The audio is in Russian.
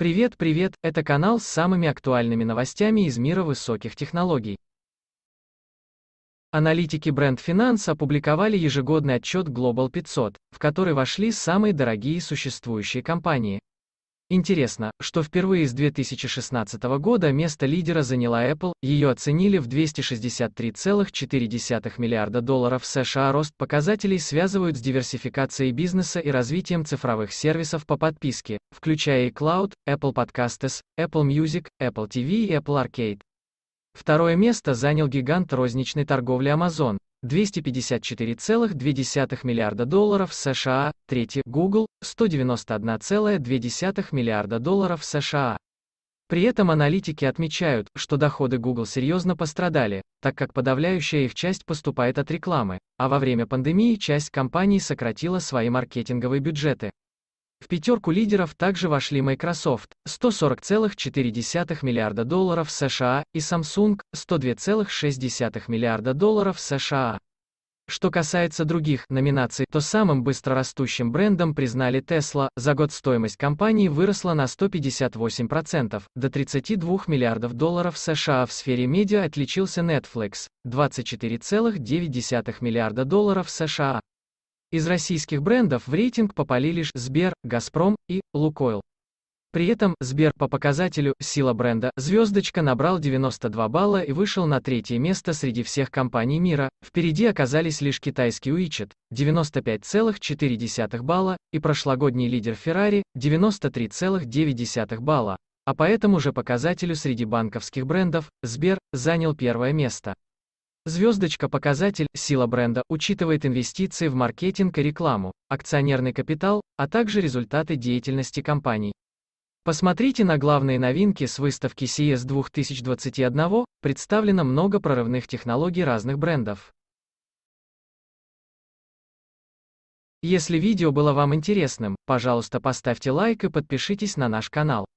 Привет, привет, это канал с самыми актуальными новостями из мира высоких технологий. Аналитики Brand Finance опубликовали ежегодный отчет Global 500, в который вошли самые дорогие существующие компании. Интересно, что впервые с 2016 года место лидера заняла Apple, ее оценили в 263,4 миллиарда долларов США. Рост показателей связывают с диверсификацией бизнеса и развитием цифровых сервисов по подписке, включая iCloud, Apple Podcasts, Apple Music, Apple TV и Apple Arcade. Второе место занял гигант розничной торговли Amazon, 254,2 миллиарда долларов США, третий Google 191,2 миллиарда долларов США. При этом аналитики отмечают, что доходы Google серьезно пострадали, так как подавляющая их часть поступает от рекламы, а во время пандемии часть компаний сократила свои маркетинговые бюджеты. В пятерку лидеров также вошли Microsoft 140,4 миллиарда долларов США и Samsung 102,6 миллиарда долларов США. Что касается других номинаций, то самым быстрорастущим брендом признали Tesla. За год стоимость компании выросла на 158%, до 32 миллиардов долларов США. В сфере медиа отличился Netflix, 24,9 миллиарда долларов США. Из российских брендов в рейтинг попали лишь Сбер, Газпром и Лукойл. При этом Сбер по показателю «Сила бренда» звездочка набрал 92 балла и вышел на третье место среди всех компаний мира. Впереди оказались лишь китайский Уичет 95,4 балла и прошлогодний лидер Ferrari 93,9 балла. А по этому же показателю среди банковских брендов Сбер занял первое место. Звездочка показатель «Сила бренда» учитывает инвестиции в маркетинг и рекламу, акционерный капитал, а также результаты деятельности компаний. Посмотрите на главные новинки с выставки CES 2021, представлено много прорывных технологий разных брендов. Если видео было вам интересным, пожалуйста поставьте лайк и подпишитесь на наш канал.